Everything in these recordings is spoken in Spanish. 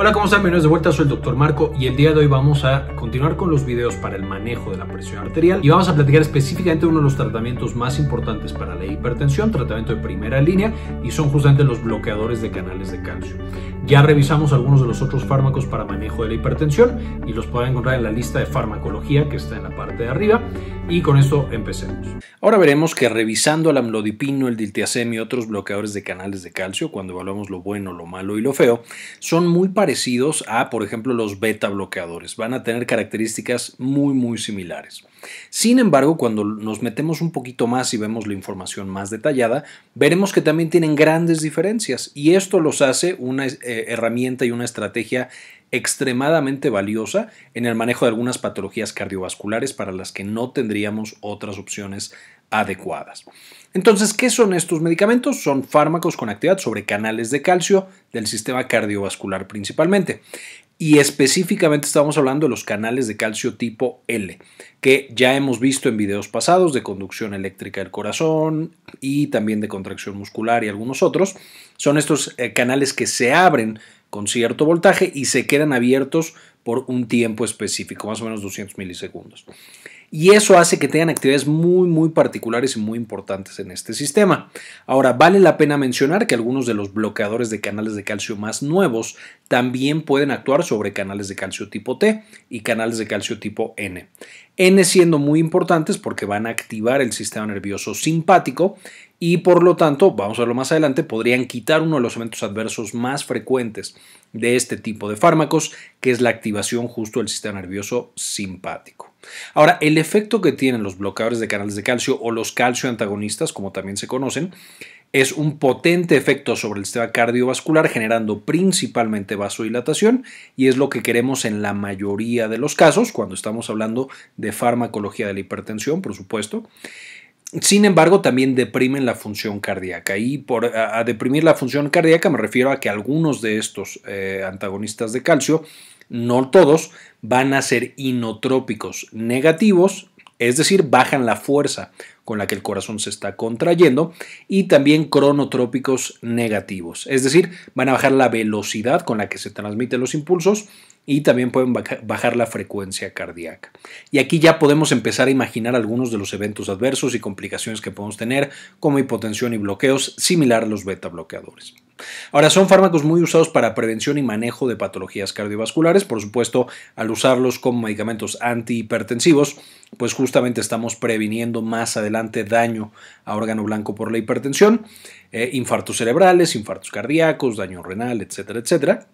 Hola, ¿cómo están? Bienvenidos de vuelta, soy el Dr. Marco y el día de hoy vamos a continuar con los videos para el manejo de la presión arterial y vamos a platicar específicamente uno de los tratamientos más importantes para la hipertensión, tratamiento de primera línea y son justamente los bloqueadores de canales de calcio. Ya revisamos algunos de los otros fármacos para manejo de la hipertensión y los pueden encontrar en la lista de farmacología que está en la parte de arriba y con esto empecemos. Ahora veremos que revisando el amlodipino, el diltiazem y otros bloqueadores de canales de calcio, cuando evaluamos lo bueno, lo malo y lo feo, son muy parecidos a, por ejemplo, los beta bloqueadores. Van a tener características muy, muy similares. Sin embargo, cuando nos metemos un poquito más y vemos la información más detallada, veremos que también tienen grandes diferencias y esto los hace una eh, herramienta y una estrategia extremadamente valiosa en el manejo de algunas patologías cardiovasculares para las que no tendríamos otras opciones adecuadas. Entonces, ¿qué son estos medicamentos? Son fármacos con actividad sobre canales de calcio del sistema cardiovascular principalmente. Y específicamente estamos hablando de los canales de calcio tipo L, que ya hemos visto en videos pasados de conducción eléctrica del corazón y también de contracción muscular y algunos otros. Son estos eh, canales que se abren con cierto voltaje y se quedan abiertos por un tiempo específico, más o menos 200 milisegundos. Y eso hace que tengan actividades muy, muy particulares y muy importantes en este sistema. Ahora, vale la pena mencionar que algunos de los bloqueadores de canales de calcio más nuevos también pueden actuar sobre canales de calcio tipo T y canales de calcio tipo N. N siendo muy importantes porque van a activar el sistema nervioso simpático y por lo tanto, vamos a verlo más adelante, podrían quitar uno de los eventos adversos más frecuentes de este tipo de fármacos, que es la activación justo del sistema nervioso simpático. Ahora, el efecto que tienen los bloqueadores de canales de calcio o los calcioantagonistas, como también se conocen, es un potente efecto sobre el sistema cardiovascular generando principalmente vasodilatación y es lo que queremos en la mayoría de los casos cuando estamos hablando de farmacología de la hipertensión, por supuesto. Sin embargo, también deprimen la función cardíaca y por a, deprimir la función cardíaca me refiero a que algunos de estos eh, antagonistas de calcio, no todos, van a ser inotrópicos negativos, es decir, bajan la fuerza con la que el corazón se está contrayendo y también cronotrópicos negativos, es decir, van a bajar la velocidad con la que se transmiten los impulsos y también pueden bajar la frecuencia cardíaca. Y aquí ya podemos empezar a imaginar algunos de los eventos adversos y complicaciones que podemos tener, como hipotensión y bloqueos, similar a los beta bloqueadores. Ahora, son fármacos muy usados para prevención y manejo de patologías cardiovasculares. Por supuesto, al usarlos como medicamentos antihipertensivos, pues justamente estamos previniendo más adelante daño a órgano blanco por la hipertensión. Eh, infartos cerebrales, infartos cardíacos, daño renal, etcétera, etcétera.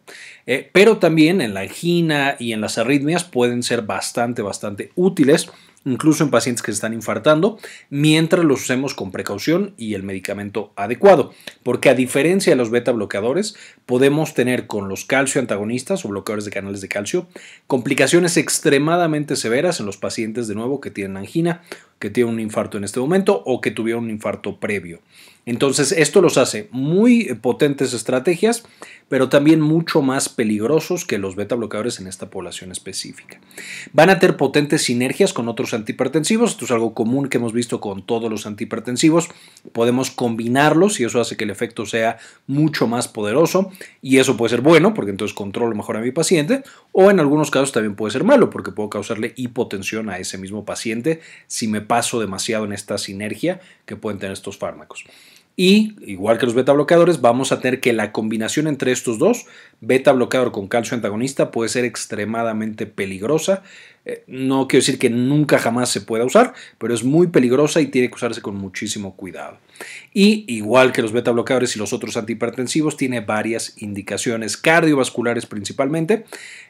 Eh, pero también en la angina y en las arritmias pueden ser bastante, bastante útiles, incluso en pacientes que se están infartando, mientras los usemos con precaución y el medicamento adecuado. Porque a diferencia de los beta bloqueadores, podemos tener con los calcio antagonistas o bloqueadores de canales de calcio complicaciones extremadamente severas en los pacientes de nuevo que tienen angina, que tienen un infarto en este momento o que tuvieron un infarto previo. Entonces esto los hace muy potentes estrategias, pero también mucho más peligrosos que los beta bloqueadores en esta población específica. Van a tener potentes sinergias con otros antihipertensivos, esto es algo común que hemos visto con todos los antihipertensivos, podemos combinarlos y eso hace que el efecto sea mucho más poderoso y eso puede ser bueno porque entonces controlo mejor a mi paciente o en algunos casos también puede ser malo porque puedo causarle hipotensión a ese mismo paciente si me paso demasiado en esta sinergia que pueden tener estos fármacos. Y igual que los beta bloqueadores, vamos a tener que la combinación entre estos dos, beta bloqueador con calcio antagonista, puede ser extremadamente peligrosa eh, no quiero decir que nunca jamás se pueda usar, pero es muy peligrosa y tiene que usarse con muchísimo cuidado. Y igual que los beta bloqueadores y los otros antihipertensivos, tiene varias indicaciones cardiovasculares principalmente,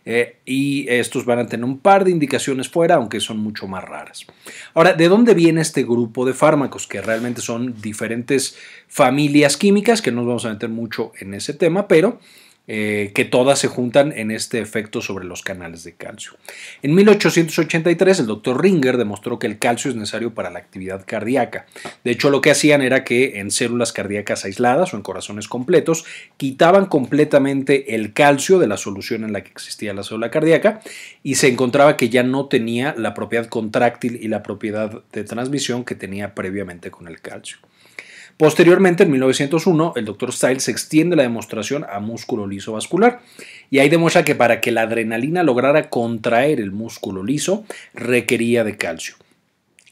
eh, y estos van a tener un par de indicaciones fuera, aunque son mucho más raras. Ahora, ¿de dónde viene este grupo de fármacos? Que realmente son diferentes familias químicas, que no nos vamos a meter mucho en ese tema, pero eh, que todas se juntan en este efecto sobre los canales de calcio. En 1883 el doctor Ringer demostró que el calcio es necesario para la actividad cardíaca. De hecho, lo que hacían era que en células cardíacas aisladas o en corazones completos quitaban completamente el calcio de la solución en la que existía la célula cardíaca y se encontraba que ya no tenía la propiedad contráctil y la propiedad de transmisión que tenía previamente con el calcio. Posteriormente, en 1901, el Dr. Stiles extiende la demostración a músculo liso vascular y ahí demuestra que para que la adrenalina lograra contraer el músculo liso requería de calcio.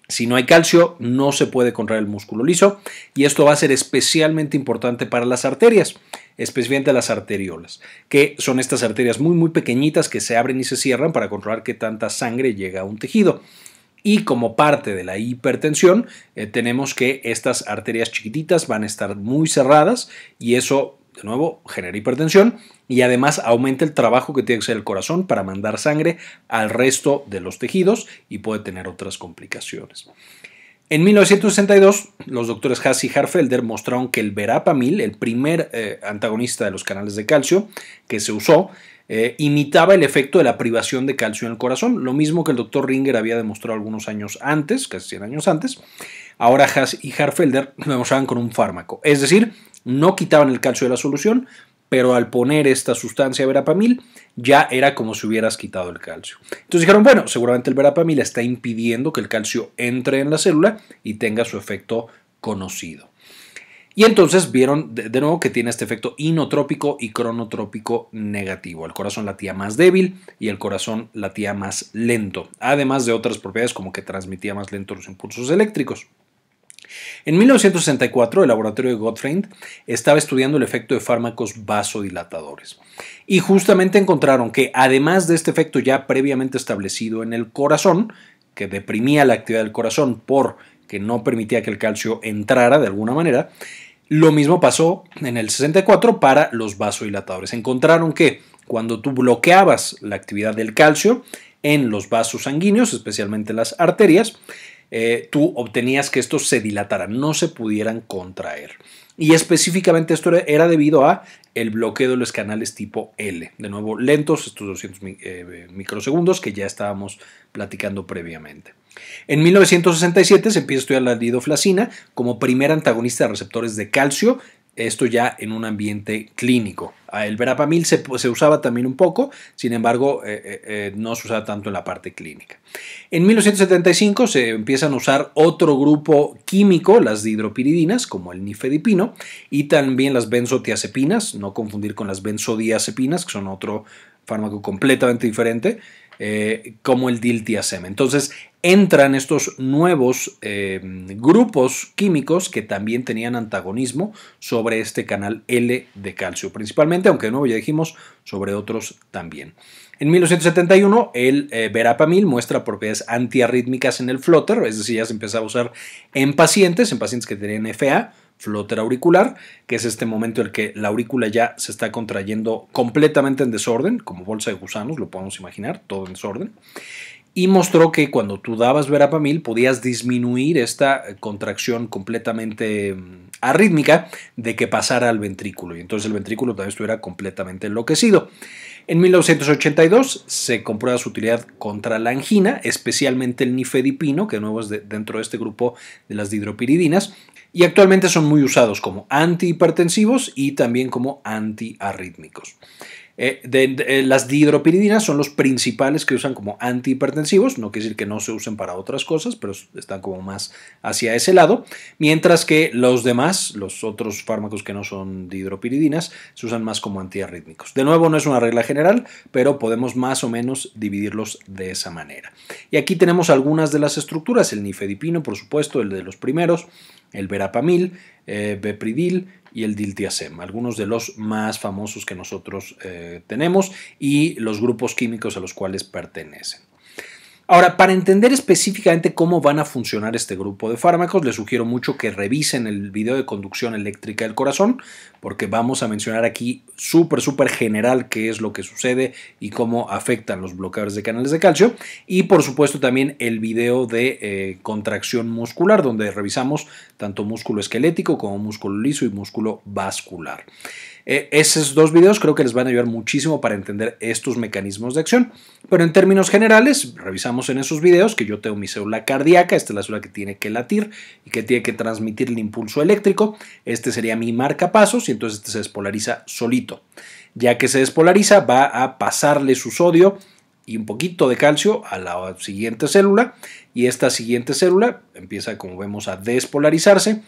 Si no hay calcio, no se puede contraer el músculo liso y esto va a ser especialmente importante para las arterias, especialmente las arteriolas, que son estas arterias muy muy pequeñitas que se abren y se cierran para controlar qué tanta sangre llega a un tejido. Y como parte de la hipertensión, eh, tenemos que estas arterias chiquititas van a estar muy cerradas y eso, de nuevo, genera hipertensión y además aumenta el trabajo que tiene que hacer el corazón para mandar sangre al resto de los tejidos y puede tener otras complicaciones. En 1962, los doctores Haas y Harfelder mostraron que el verapamil, el primer eh, antagonista de los canales de calcio que se usó, eh, imitaba el efecto de la privación de calcio en el corazón, lo mismo que el doctor Ringer había demostrado algunos años antes, casi 100 años antes. Ahora Haas y Harfelder lo demostraban con un fármaco, es decir, no quitaban el calcio de la solución, pero al poner esta sustancia verapamil ya era como si hubieras quitado el calcio. Entonces dijeron, bueno, seguramente el verapamil está impidiendo que el calcio entre en la célula y tenga su efecto conocido. Y entonces vieron de nuevo que tiene este efecto inotrópico y cronotrópico negativo. El corazón latía más débil y el corazón latía más lento, además de otras propiedades como que transmitía más lento los impulsos eléctricos. En 1964, el laboratorio de Gottfried estaba estudiando el efecto de fármacos vasodilatadores y justamente encontraron que, además de este efecto ya previamente establecido en el corazón, que deprimía la actividad del corazón por que no permitía que el calcio entrara de alguna manera. Lo mismo pasó en el 64 para los vasodilatadores. Encontraron que cuando tú bloqueabas la actividad del calcio en los vasos sanguíneos, especialmente las arterias, eh, tú obtenías que estos se dilataran, no se pudieran contraer. Y específicamente esto era debido a el bloqueo de los canales tipo L. De nuevo, lentos, estos 200 eh, microsegundos que ya estábamos platicando previamente. En 1967 se empieza a estudiar la lidoflacina como primer antagonista de receptores de calcio, esto ya en un ambiente clínico. Ah, el verapamil se, usaba también un poco, sin embargo, eh, eh, eh, no se usaba tanto en la parte clínica. En 1975 se empiezan a usar otro grupo químico, las dihidropiridinas, como el nifedipino, y también las benzotiazepinas, no confundir con las benzodiazepinas, que son otro fármaco completamente diferente. Eh, como el diltiazem. Entonces entran estos nuevos eh, grupos químicos que también tenían antagonismo sobre este canal L de calcio, principalmente, aunque de nuevo ya dijimos, sobre otros también. En 1971, el eh, verapamil muestra propiedades antiarrítmicas en el flotter, es decir, ya se empezó a usar en pacientes, en pacientes que tenían FA, flotera auricular, que es este momento en el que la aurícula ya se está contrayendo completamente en desorden, como bolsa de gusanos, lo podemos imaginar, todo en desorden. Y mostró que cuando tú dabas verapamil podías disminuir esta eh, contracción completamente mm, arrítmica de que pasara al ventrículo y entonces el ventrículo también estuviera completamente enloquecido. En 1982 se comprueba su utilidad contra la angina, especialmente el nifedipino, que de nuevo es dentro de este grupo de las dihidropiridinas, y actualmente son muy usados como antihipertensivos y también como antiarrítmicos. Eh, eh, las dihidropiridinas son los principales que usan como antihipertensivos, no quiere decir que no se usen para otras cosas, pero están como más hacia ese lado, mientras que los demás, los otros fármacos que no son dihidropiridinas, se usan más como antiarrítmicos. De nuevo, no es una regla general, pero podemos más o menos dividirlos de esa manera. Y aquí tenemos algunas de las estructuras, el nifedipino, por supuesto, el de los primeros, el verapamil, eh, bepridil, y el diltiazem, algunos de los más famosos que nosotros eh, tenemos y los grupos químicos a los cuales pertenecen. Ahora, para entender específicamente cómo van a funcionar este grupo de fármacos, les sugiero mucho que revisen el video de conducción eléctrica del corazón, porque vamos a mencionar aquí súper, súper general qué es lo que sucede y cómo afectan los bloqueadores de canales de calcio. Y por supuesto también el video de eh, contracción muscular, donde revisamos tanto músculo esquelético como músculo liso y músculo vascular. Eh, esos dos videos creo que les van a ayudar muchísimo para entender estos mecanismos de acción. Pero en términos generales, revisamos en esos videos que yo tengo mi célula cardíaca, esta es la célula que tiene que latir y que tiene que transmitir el impulso eléctrico. Este sería mi marcapasos y entonces este se despolariza solito. Ya que se despolariza, va a pasarle su sodio y un poquito de calcio a la siguiente célula y esta siguiente célula empieza, como vemos, a despolarizarse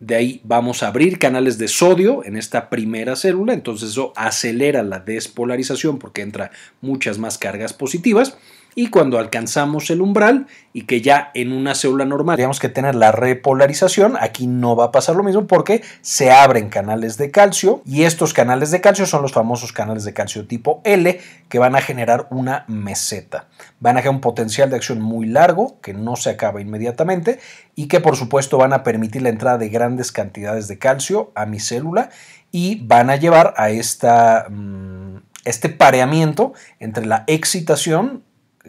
de ahí vamos a abrir canales de sodio en esta primera célula, entonces eso acelera la despolarización porque entra muchas más cargas positivas y cuando alcanzamos el umbral y que ya en una célula normal tenemos que tener la repolarización, aquí no va a pasar lo mismo porque se abren canales de calcio y estos canales de calcio son los famosos canales de calcio tipo L que van a generar una meseta. Van a generar un potencial de acción muy largo que no se acaba inmediatamente y que por supuesto van a permitir la entrada de grandes cantidades de calcio a mi célula y van a llevar a esta, mm, este pareamiento entre la excitación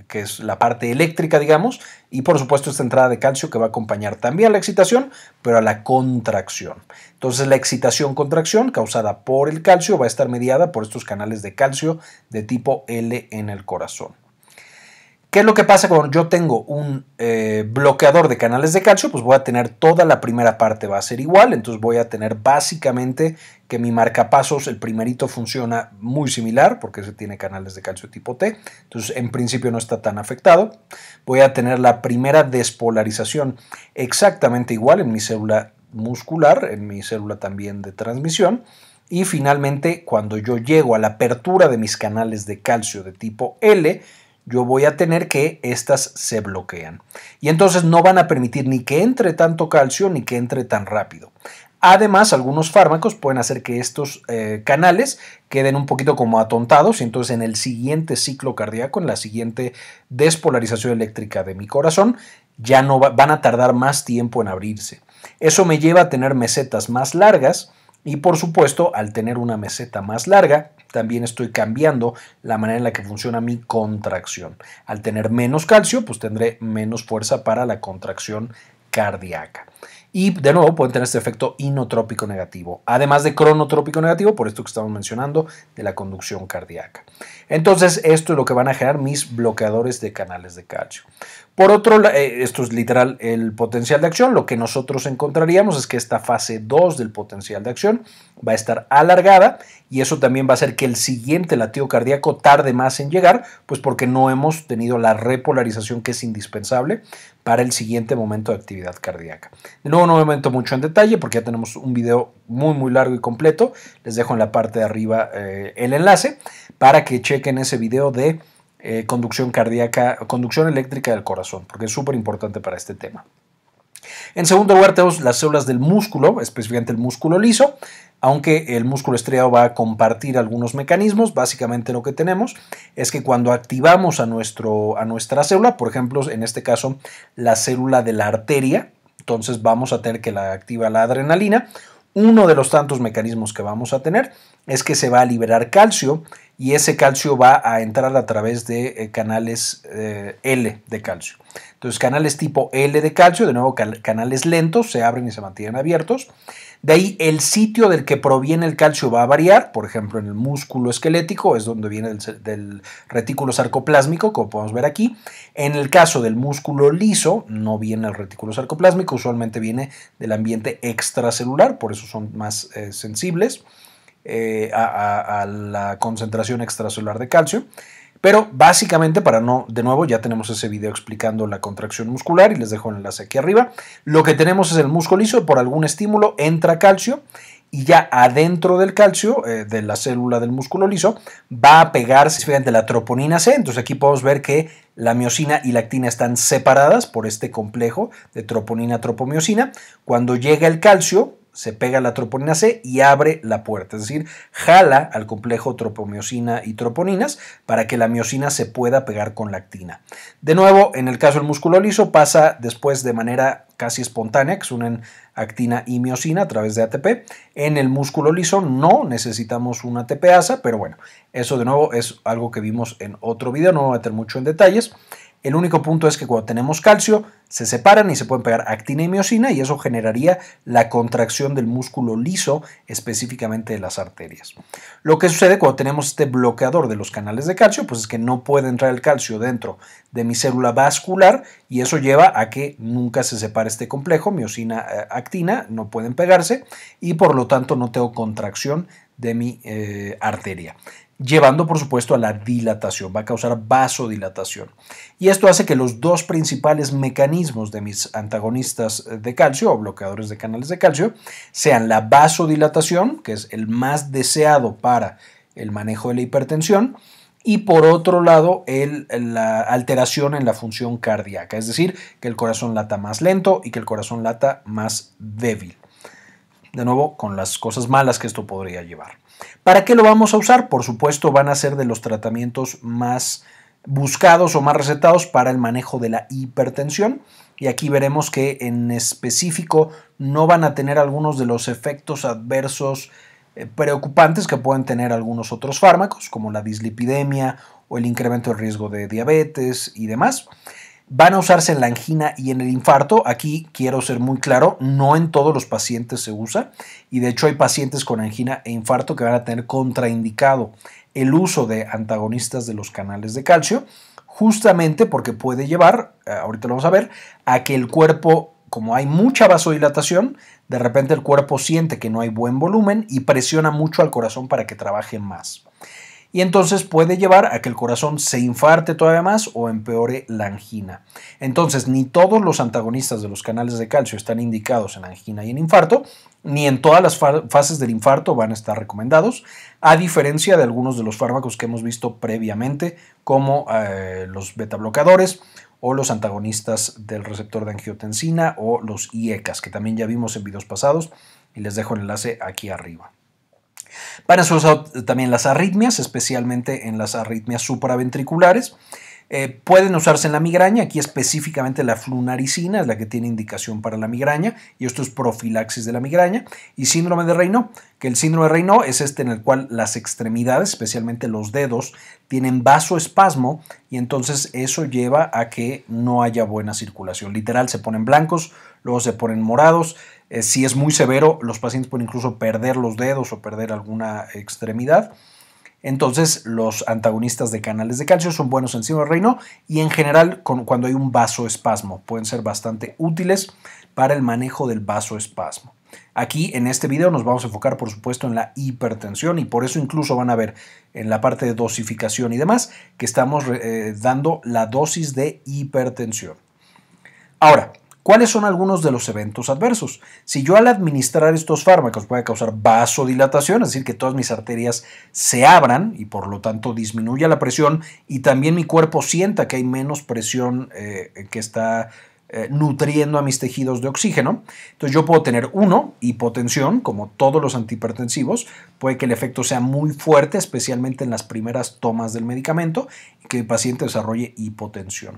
que es la parte eléctrica, digamos, y por supuesto esta entrada de calcio que va a acompañar también a la excitación, pero a la contracción. Entonces la excitación-contracción causada por el calcio va a estar mediada por estos canales de calcio de tipo L en el corazón. ¿Qué es lo que pasa cuando yo tengo un eh, bloqueador de canales de calcio? Pues voy a tener toda la primera parte va a ser igual, entonces voy a tener básicamente que mi marcapasos, el primerito funciona muy similar porque se tiene canales de calcio tipo T, entonces en principio no está tan afectado. Voy a tener la primera despolarización exactamente igual en mi célula muscular, en mi célula también de transmisión. Y finalmente, cuando yo llego a la apertura de mis canales de calcio de tipo L, yo voy a tener que estas se bloquean. Y entonces no van a permitir ni que entre tanto calcio ni que entre tan rápido. Además, algunos fármacos pueden hacer que estos eh, canales queden un poquito como atontados y entonces en el siguiente ciclo cardíaco, en la siguiente despolarización eléctrica de mi corazón, ya no van a tardar más tiempo en abrirse. Eso me lleva a tener mesetas más largas y por supuesto, al tener una meseta más larga, también estoy cambiando la manera en la que funciona mi contracción. Al tener menos calcio, pues tendré menos fuerza para la contracción cardíaca. Y de nuevo pueden tener este efecto inotrópico negativo, además de cronotrópico negativo, por esto que estamos mencionando de la conducción cardíaca. Entonces, esto es lo que van a generar mis bloqueadores de canales de calcio. Por otro lado, eh, esto es literal el potencial de acción, lo que nosotros encontraríamos es que esta fase 2 del potencial de acción va a estar alargada y eso también va a hacer que el siguiente latido cardíaco tarde más en llegar, pues porque no hemos tenido la repolarización que es indispensable para el siguiente momento de actividad cardíaca. No, no me meto mucho en detalle porque ya tenemos un video muy muy largo y completo. Les dejo en la parte de arriba eh, el enlace para que chequen ese video de eh, conducción cardíaca, conducción eléctrica del corazón, porque es súper importante para este tema. En segundo lugar, tenemos las células del músculo, específicamente el músculo liso aunque el músculo estriado va a compartir algunos mecanismos, básicamente lo que tenemos es que cuando activamos a, nuestro, a nuestra célula, por ejemplo, en este caso la célula de la arteria, entonces vamos a tener que la activa la adrenalina, uno de los tantos mecanismos que vamos a tener es que se va a liberar calcio y ese calcio va a entrar a través de eh, canales eh, L de calcio. Entonces, canales tipo L de calcio, de nuevo canales lentos, se abren y se mantienen abiertos. De ahí el sitio del que proviene el calcio va a variar, por ejemplo, en el músculo esquelético es donde viene del, retículo sarcoplásmico, como podemos ver aquí. En el caso del músculo liso, no viene el retículo sarcoplásmico, usualmente viene del ambiente extracelular, por eso son más eh, sensibles. Eh, a, la concentración extracelular de calcio. Pero básicamente, para no, de nuevo, ya tenemos ese video explicando la contracción muscular y les dejo el enlace aquí arriba. Lo que tenemos es el músculo liso, por algún estímulo entra calcio y ya adentro del calcio, eh, de la célula del músculo liso, va a pegarse, fíjate, la troponina C. Entonces aquí podemos ver que la miocina y la actina están separadas por este complejo de troponina tropomiocina Cuando llega el calcio, se pega la troponina C y abre la puerta, es decir, jala al complejo tropomiocina y troponinas para que la miocina se pueda pegar con la actina. De nuevo, en el caso del músculo liso pasa después de manera casi espontánea, que se unen actina y miocina a través de ATP. En el músculo liso no necesitamos una ATPasa, pero bueno, eso de nuevo es algo que vimos en otro video, no voy a meter mucho en detalles. El único punto es que cuando tenemos calcio se separan y se pueden pegar actina y miocina y eso generaría la contracción del músculo liso, específicamente de las arterias. Lo que sucede cuando tenemos este bloqueador de los canales de calcio, pues es que no puede entrar el calcio dentro de mi célula vascular y eso lleva a que nunca se separe este complejo, miocina, eh, actina, no pueden pegarse y por lo tanto no tengo contracción de mi eh, arteria llevando por supuesto a la dilatación, va a causar vasodilatación. Y esto hace que los dos principales mecanismos de mis antagonistas de calcio o bloqueadores de canales de calcio sean la vasodilatación, que es el más deseado para el manejo de la hipertensión, y por otro lado la alteración en la función cardíaca, es decir, que el corazón lata más lento y que el corazón lata más débil. De nuevo, con las cosas malas que esto podría llevar. ¿Para qué lo vamos a usar? Por supuesto, van a ser de los tratamientos más buscados o más recetados para el manejo de la hipertensión. Y aquí veremos que en específico no van a tener algunos de los efectos adversos eh, preocupantes que pueden tener algunos otros fármacos, como la dislipidemia o el incremento del riesgo de diabetes y demás van a usarse en la angina y en el infarto. Aquí quiero ser muy claro, no en todos los pacientes se usa y de hecho hay pacientes con angina e infarto que van a tener contraindicado el uso de antagonistas de los canales de calcio, justamente porque puede llevar, eh, ahorita lo vamos a ver, a que el cuerpo, como hay mucha vasodilatación, de repente el cuerpo siente que no hay buen volumen y presiona mucho al corazón para que trabaje más y entonces puede llevar a que el corazón se infarte todavía más o empeore la angina. Entonces, ni todos los antagonistas de los canales de calcio están indicados en angina y en infarto, ni en todas las fases del infarto van a estar recomendados, a diferencia de algunos de los fármacos que hemos visto previamente, como eh, los beta o los antagonistas del receptor de angiotensina o los IECAS, que también ya vimos en videos pasados y les dejo el enlace aquí arriba. Para ser también las arritmias, especialmente en las arritmias supraventriculares. Eh, pueden usarse en la migraña, aquí específicamente la flunaricina es la que tiene indicación para la migraña y esto es profilaxis de la migraña y síndrome de Raynaud, que el síndrome de Raynaud es este en el cual las extremidades, especialmente los dedos, tienen vasoespasmo y entonces eso lleva a que no haya buena circulación. Literal se ponen blancos, luego se ponen morados, eh, si es muy severo, los pacientes pueden incluso perder los dedos o perder alguna extremidad. Entonces, los antagonistas de canales de calcio son buenos en síndrome reino y en general cuando hay un vasoespasmo pueden ser bastante útiles para el manejo del vasoespasmo. Aquí en este video nos vamos a enfocar por supuesto en la hipertensión y por eso incluso van a ver en la parte de dosificación y demás que estamos eh, dando la dosis de hipertensión. Ahora, ¿Cuáles son algunos de los eventos adversos? Si yo al administrar estos fármacos puede causar vasodilatación, es decir, que todas mis arterias se abran y por lo tanto disminuya la presión y también mi cuerpo sienta que hay menos presión eh, que está eh, nutriendo a mis tejidos de oxígeno. Entonces yo puedo tener uno, hipotensión, como todos los antihipertensivos, puede que el efecto sea muy fuerte, especialmente en las primeras tomas del medicamento, y que el paciente desarrolle hipotensión.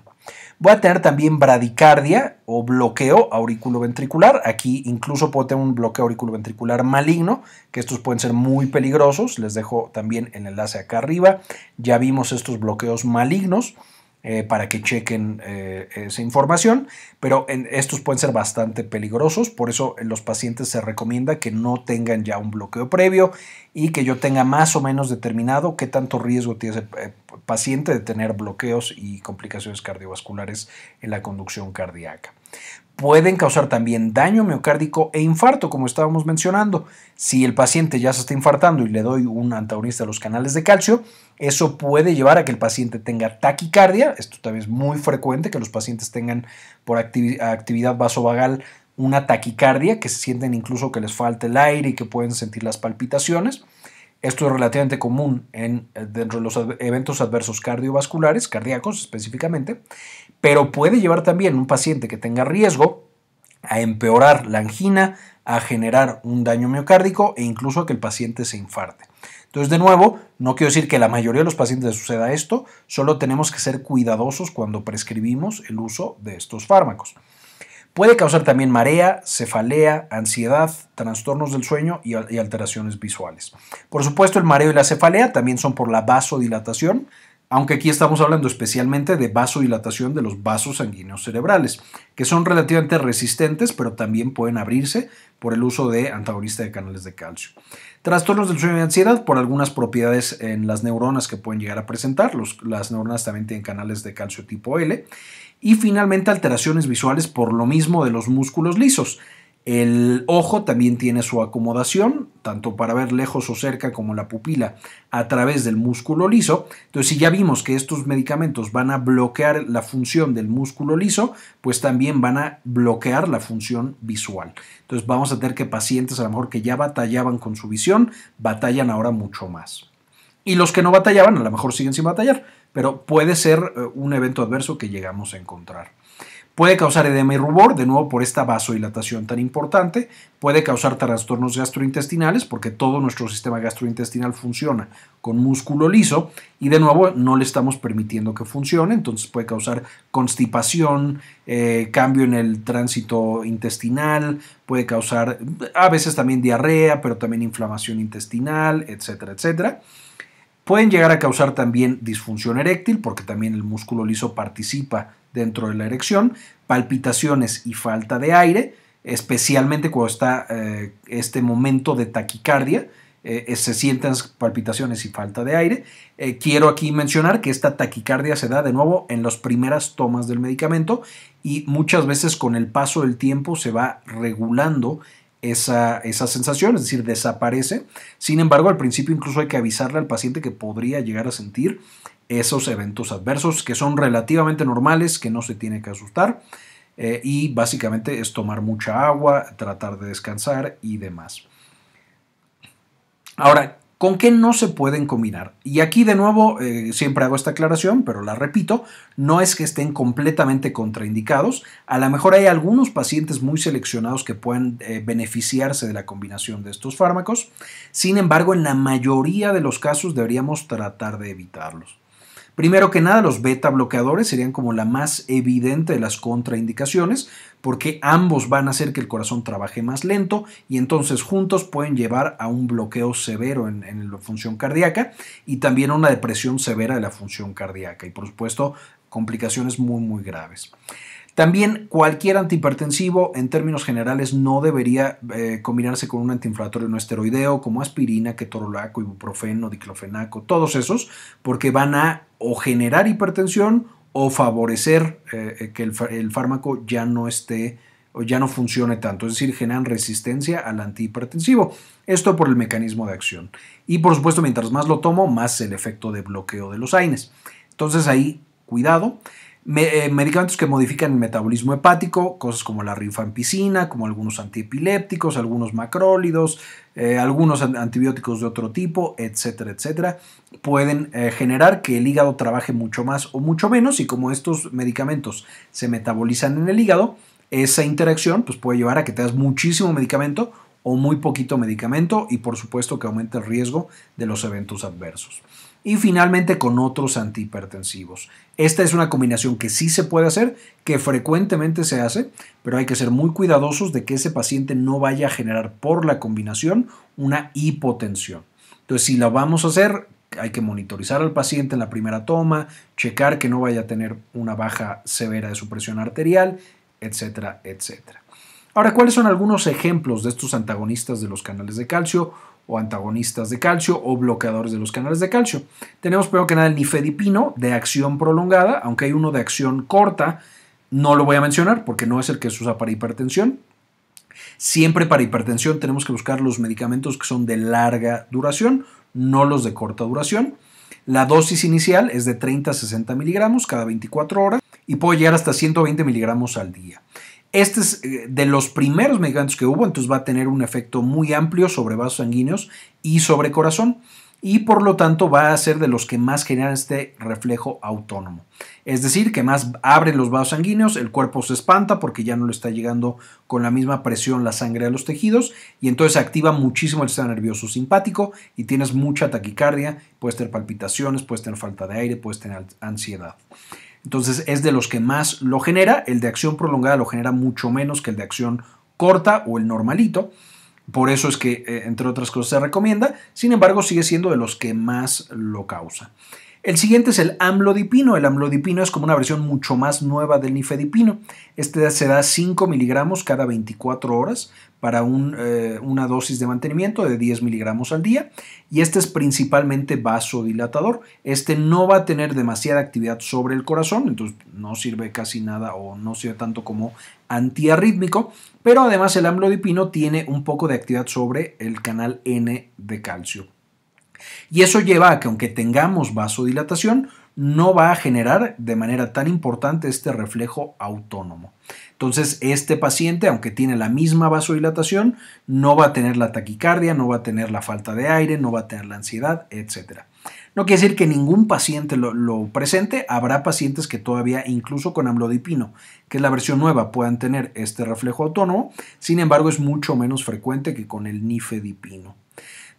Voy a tener también bradicardia o bloqueo auriculoventricular. Aquí incluso puedo tener un bloqueo auriculoventricular maligno, que estos pueden ser muy peligrosos. Les dejo también el enlace acá arriba. Ya vimos estos bloqueos malignos. Eh, para que chequen eh, esa información, pero estos pueden ser bastante peligrosos, por eso en eh, los pacientes se recomienda que no tengan ya un bloqueo previo y que yo tenga más o menos determinado qué tanto riesgo tiene ese paciente de tener bloqueos y complicaciones cardiovasculares en la conducción cardíaca pueden causar también daño miocárdico e infarto, como estábamos mencionando. Si el paciente ya se está infartando y le doy un antagonista a los canales de calcio, eso puede llevar a que el paciente tenga taquicardia. Esto también es muy frecuente, que los pacientes tengan por actividad vasovagal una taquicardia, que se sienten incluso que les falta el aire y que pueden sentir las palpitaciones. Esto es relativamente común en, eh, dentro de los eventos adversos cardiovasculares, cardíacos específicamente pero puede llevar también un paciente que tenga riesgo a empeorar la angina, a generar un daño miocárdico e incluso a que el paciente se infarte. Entonces, de nuevo, no quiero decir que la mayoría de los pacientes suceda esto, solo tenemos que ser cuidadosos cuando prescribimos el uso de estos fármacos. Puede causar también marea, cefalea, ansiedad, trastornos del sueño y alteraciones visuales. Por supuesto, el mareo y la cefalea también son por la vasodilatación, aunque aquí estamos hablando especialmente de vasodilatación de los vasos sanguíneos cerebrales, que son relativamente resistentes, pero también pueden abrirse por el uso de antagonistas de canales de calcio. Trastornos del sueño y ansiedad por algunas propiedades en las neuronas que pueden llegar a presentar. las neuronas también tienen canales de calcio tipo L. Y finalmente alteraciones visuales por lo mismo de los músculos lisos. El ojo también tiene su acomodación, tanto para ver lejos o cerca como la pupila a través del músculo liso. Entonces, si ya vimos que estos medicamentos van a bloquear la función del músculo liso, pues también van a bloquear la función visual. Entonces, vamos a tener que pacientes a lo mejor que ya batallaban con su visión, batallan ahora mucho más. Y los que no batallaban, a lo mejor siguen sin batallar, pero puede ser eh, un evento adverso que llegamos a encontrar. Puede causar edema y rubor, de nuevo por esta vasodilatación tan importante. Puede causar trastornos gastrointestinales, porque todo nuestro sistema gastrointestinal funciona con músculo liso y de nuevo no le estamos permitiendo que funcione, entonces puede causar constipación, eh, cambio en el tránsito intestinal, puede causar a veces también diarrea, pero también inflamación intestinal, etcétera, etcétera. Pueden llegar a causar también disfunción eréctil porque también el músculo liso participa dentro de la erección, palpitaciones y falta de aire, especialmente cuando está eh, este momento de taquicardia, eh, se sienten palpitaciones y falta de aire. Eh, quiero aquí mencionar que esta taquicardia se da de nuevo en las primeras tomas del medicamento y muchas veces con el paso del tiempo se va regulando esa, esa sensación, es decir, desaparece. Sin embargo, al principio incluso hay que avisarle al paciente que podría llegar a sentir esos eventos adversos que son relativamente normales, que no se tiene que asustar. Eh, y básicamente es tomar mucha agua, tratar de descansar y demás. Ahora, ¿con qué no se pueden combinar? Y aquí de nuevo, eh, siempre hago esta aclaración, pero la repito, no es que estén completamente contraindicados. A lo mejor hay algunos pacientes muy seleccionados que pueden eh, beneficiarse de la combinación de estos fármacos. Sin embargo, en la mayoría de los casos deberíamos tratar de evitarlos. Primero que nada, los beta bloqueadores serían como la más evidente de las contraindicaciones, porque ambos van a hacer que el corazón trabaje más lento y entonces juntos pueden llevar a un bloqueo severo en, la función cardíaca y también a una depresión severa de la función cardíaca y por supuesto complicaciones muy muy graves. También cualquier antihipertensivo en términos generales no debería eh, combinarse con un antiinflamatorio no esteroideo como aspirina, ketorolaco, ibuprofeno, diclofenaco, todos esos, porque van a o generar hipertensión o favorecer eh, eh, que el, fármaco ya no esté o ya no funcione tanto, es decir, generan resistencia al antihipertensivo. Esto por el mecanismo de acción. Y por supuesto, mientras más lo tomo, más el efecto de bloqueo de los AINES. Entonces ahí, cuidado. Eh, medicamentos que modifican el metabolismo hepático, cosas como la rifampicina, como algunos antiepilépticos, algunos macrólidos, eh, algunos antibióticos de otro tipo, etcétera, etcétera, pueden eh, generar que el hígado trabaje mucho más o mucho menos y como estos medicamentos se metabolizan en el hígado, esa interacción pues, puede llevar a que te das muchísimo medicamento o muy poquito medicamento y por supuesto que aumente el riesgo de los eventos adversos. Y finalmente con otros antihipertensivos. Esta es una combinación que sí se puede hacer, que frecuentemente se hace, pero hay que ser muy cuidadosos de que ese paciente no vaya a generar por la combinación una hipotensión. Entonces, si la vamos a hacer, hay que monitorizar al paciente en la primera toma, checar que no vaya a tener una baja severa de su presión arterial, etcétera, etcétera. Ahora, ¿cuáles son algunos ejemplos de estos antagonistas de los canales de calcio? o antagonistas de calcio o bloqueadores de los canales de calcio. Tenemos primero que nada el nifedipino de acción prolongada, aunque hay uno de acción corta, no lo voy a mencionar porque no es el que se usa para hipertensión. Siempre para hipertensión tenemos que buscar los medicamentos que son de larga duración, no los de corta duración. La dosis inicial es de 30 a 60 miligramos cada 24 horas y puede llegar hasta 120 miligramos al día. Este es eh, de los primeros medicamentos que hubo, entonces va a tener un efecto muy amplio sobre vasos sanguíneos y sobre corazón y por lo tanto va a ser de los que más generan este reflejo autónomo. Es decir, que más abre los vasos sanguíneos, el cuerpo se espanta porque ya no le está llegando con la misma presión la sangre a los tejidos y entonces activa muchísimo el sistema nervioso simpático y tienes mucha taquicardia, puedes tener palpitaciones, puedes tener falta de aire, puedes tener ansiedad. Entonces es de los que más lo genera. El de acción prolongada lo genera mucho menos que el de acción corta o el normalito. Por eso es que, eh, entre otras cosas, se recomienda. Sin embargo, sigue siendo de los que más lo causa. El siguiente es el amlodipino. El amlodipino es como una versión mucho más nueva del nifedipino. Este se da 5 miligramos cada 24 horas para eh, una dosis de mantenimiento de 10 miligramos al día. Y este es principalmente vasodilatador. Este no va a tener demasiada actividad sobre el corazón, entonces no sirve casi nada o no sirve tanto como antiarrítmico. Pero además el amlodipino tiene un poco de actividad sobre el canal N de calcio. Y eso lleva a que aunque tengamos vasodilatación, no va a generar de manera tan importante este reflejo autónomo. Entonces, este paciente, aunque tiene la misma vasodilatación, no va a tener la taquicardia, no va a tener la falta de aire, no va a tener la ansiedad, etc. No quiere decir que ningún paciente lo, lo presente, habrá pacientes que todavía, incluso con amlodipino, que es la versión nueva, puedan tener este reflejo autónomo, sin embargo, es mucho menos frecuente que con el nifedipino.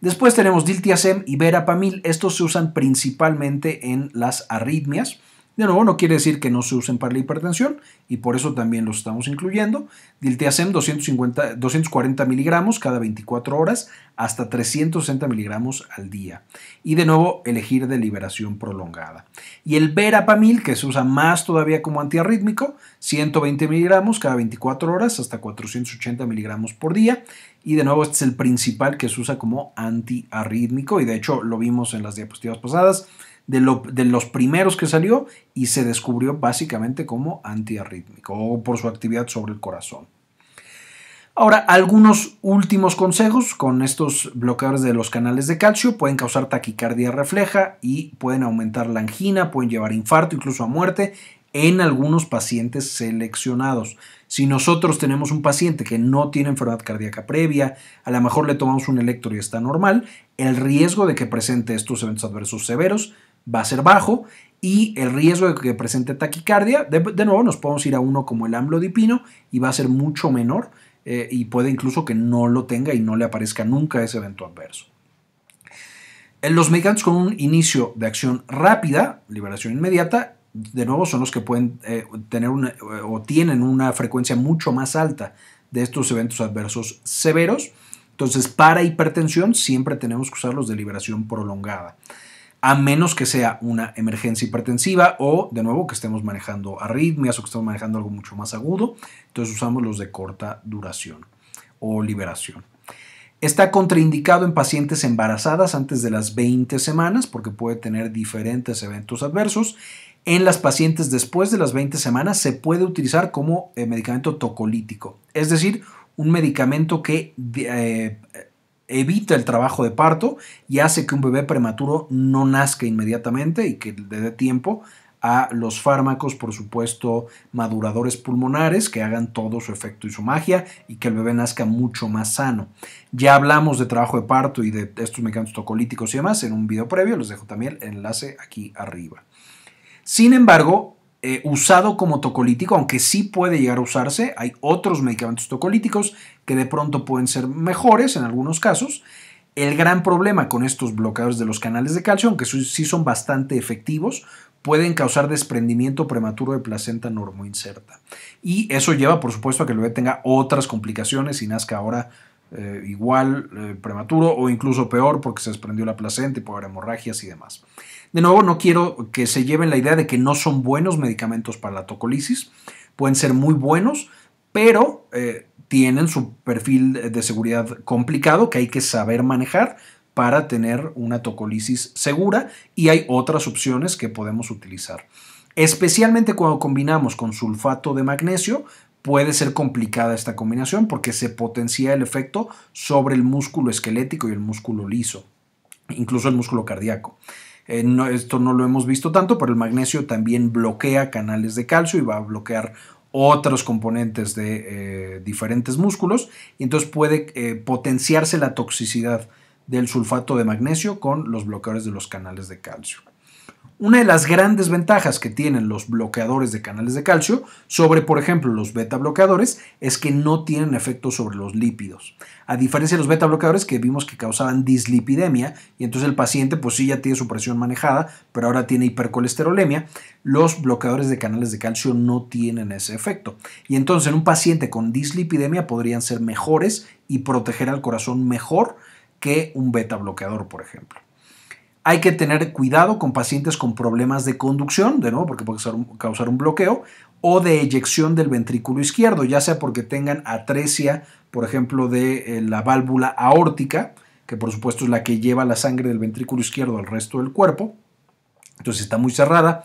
Después tenemos diltiazem y verapamil. Estos se usan principalmente en las arritmias. De nuevo, no quiere decir que no se usen para la hipertensión y por eso también los estamos incluyendo. Diltiazem 250, 240 miligramos cada 24 horas hasta 360 miligramos al día. Y de nuevo, elegir de liberación prolongada. Y el verapamil, que se usa más todavía como antiarrítmico, 120 miligramos cada 24 horas hasta 480 miligramos por día y de nuevo, este es el principal que se usa como antiarrítmico. Y de hecho, lo vimos en las diapositivas pasadas. De, de, los primeros que salió y se descubrió básicamente como antiarrítmico o por su actividad sobre el corazón. Ahora, algunos últimos consejos con estos bloqueadores de los canales de calcio pueden causar taquicardia refleja y pueden aumentar la angina, pueden llevar infarto, incluso a muerte en algunos pacientes seleccionados. Si nosotros tenemos un paciente que no tiene enfermedad cardíaca previa, a lo mejor le tomamos un electro y está normal, el riesgo de que presente estos eventos adversos severos va a ser bajo y el riesgo de que presente taquicardia, de, nuevo nos podemos ir a uno como el amlodipino y va a ser mucho menor eh, y puede incluso que no lo tenga y no le aparezca nunca ese evento adverso. En eh, los medicamentos con un inicio de acción rápida, liberación inmediata, de nuevo, son los que pueden eh, tener o tienen una frecuencia mucho más alta de estos eventos adversos severos. Entonces, para hipertensión siempre tenemos que usarlos de liberación prolongada, a menos que sea una emergencia hipertensiva o, de nuevo, que estemos manejando arritmias o que estemos manejando algo mucho más agudo. Entonces, usamos los de corta duración o liberación. Está contraindicado en pacientes embarazadas antes de las 20 semanas porque puede tener diferentes eventos adversos en las pacientes después de las 20 semanas se puede utilizar como eh, medicamento tocolítico, es decir, un medicamento que eh, evita el trabajo de parto y hace que un bebé prematuro no nazca inmediatamente y que le dé tiempo a los fármacos, por supuesto, maduradores pulmonares que hagan todo su efecto y su magia y que el bebé nazca mucho más sano. Ya hablamos de trabajo de parto y de estos medicamentos tocolíticos y demás en un video previo, les dejo también el enlace aquí arriba. Sin embargo, eh, usado como tocolítico, aunque sí puede llegar a usarse, hay otros medicamentos tocolíticos que de pronto pueden ser mejores en algunos casos. El gran problema con estos bloqueadores de los canales de calcio, aunque sí son bastante efectivos, pueden causar desprendimiento prematuro de placenta normoinserta. Y eso lleva, por supuesto, a que el bebé tenga otras complicaciones y nazca ahora eh, igual eh, prematuro o incluso peor porque se desprendió la placenta y puede haber hemorragias y demás. De nuevo, no quiero que se lleven la idea de que no son buenos medicamentos para la tocolisis. Pueden ser muy buenos, pero eh, tienen su perfil de seguridad complicado que hay que saber manejar para tener una tocolisis segura y hay otras opciones que podemos utilizar especialmente cuando combinamos con sulfato de magnesio, puede ser complicada esta combinación porque se potencia el efecto sobre el músculo esquelético y el músculo liso, incluso el músculo cardíaco. Eh, esto no lo hemos visto tanto, pero el magnesio también bloquea canales de calcio y va a bloquear otros componentes de eh, diferentes músculos y entonces puede eh, potenciarse la toxicidad del sulfato de magnesio con los bloqueadores de los canales de calcio. Una de las grandes ventajas que tienen los bloqueadores de canales de calcio sobre, por ejemplo, los beta bloqueadores es que no tienen efecto sobre los lípidos. A diferencia de los beta bloqueadores que vimos que causaban dislipidemia y entonces el paciente pues sí ya tiene su presión manejada, pero ahora tiene hipercolesterolemia, los bloqueadores de canales de calcio no tienen ese efecto. Y entonces en un paciente con dislipidemia podrían ser mejores y proteger al corazón mejor que un beta bloqueador, por ejemplo. Hay que tener cuidado con pacientes con problemas de conducción, de nuevo, porque puede causar un bloqueo, o de eyección del ventrículo izquierdo, ya sea porque tengan atresia, por ejemplo, de eh, la válvula aórtica, que por supuesto es la que lleva la sangre del ventrículo izquierdo al resto del cuerpo, entonces está muy cerrada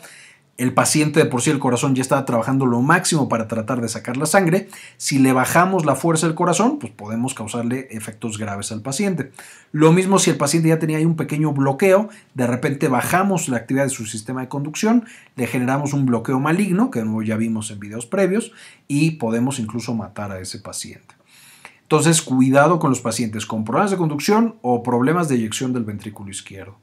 el paciente de por sí el corazón ya está trabajando lo máximo para tratar de sacar la sangre. Si le bajamos la fuerza del corazón, pues podemos causarle efectos graves al paciente. Lo mismo si el paciente ya tenía ahí un pequeño bloqueo, de repente bajamos la actividad de su sistema de conducción, le generamos un bloqueo maligno, que ya vimos en videos previos, y podemos incluso matar a ese paciente. Entonces, cuidado con los pacientes con problemas de conducción o problemas de eyección del ventrículo izquierdo.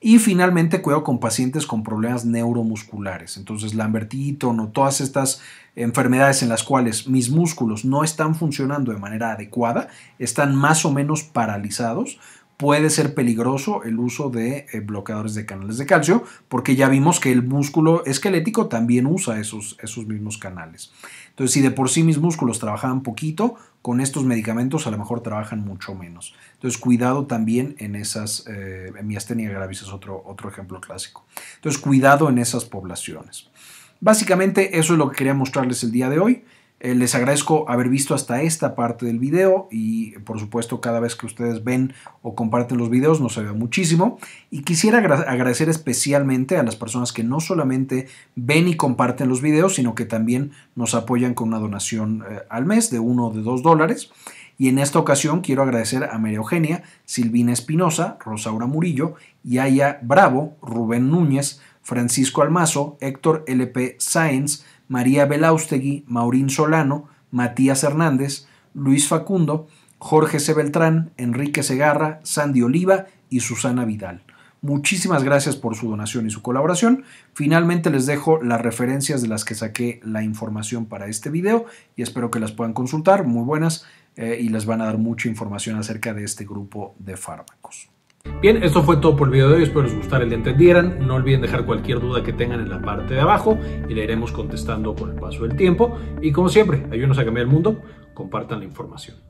Y finalmente, cuidado con pacientes con problemas neuromusculares. Entonces, y o todas estas enfermedades en las cuales mis músculos no están funcionando de manera adecuada, están más o menos paralizados. Puede ser peligroso el uso de eh, bloqueadores de canales de calcio, porque ya vimos que el músculo esquelético también usa esos, esos mismos canales. Entonces, si de por sí mis músculos trabajaban poquito, con estos medicamentos a lo mejor trabajan mucho menos. Entonces, cuidado también en esas, eh, en miastenia gravis es otro, otro ejemplo clásico. Entonces, cuidado en esas poblaciones. Básicamente, eso es lo que quería mostrarles el día de hoy. Eh, les agradezco haber visto hasta esta parte del video y por supuesto cada vez que ustedes ven o comparten los videos nos ayuda muchísimo. Y quisiera agradecer especialmente a las personas que no solamente ven y comparten los videos, sino que también nos apoyan con una donación eh, al mes de uno o de dos dólares. Y en esta ocasión quiero agradecer a María Eugenia, Silvina Espinosa, Rosaura Murillo, Yaya Bravo, Rubén Núñez, Francisco Almazo, Héctor LP Sáenz, María Belaustegui, Maurín Solano, Matías Hernández, Luis Facundo, Jorge C. Beltrán, Enrique Segarra, Sandy Oliva y Susana Vidal. Muchísimas gracias por su donación y su colaboración. Finalmente les dejo las referencias de las que saqué la información para este video y espero que las puedan consultar, muy buenas, eh, y les van a dar mucha información acerca de este grupo de fármacos. Bien, esto fue todo por el video de hoy, espero les gustara y le entendieran. No olviden dejar cualquier duda que tengan en la parte de abajo y le iremos contestando con el paso del tiempo. Y como siempre, ayúdenos a cambiar el mundo, compartan la información.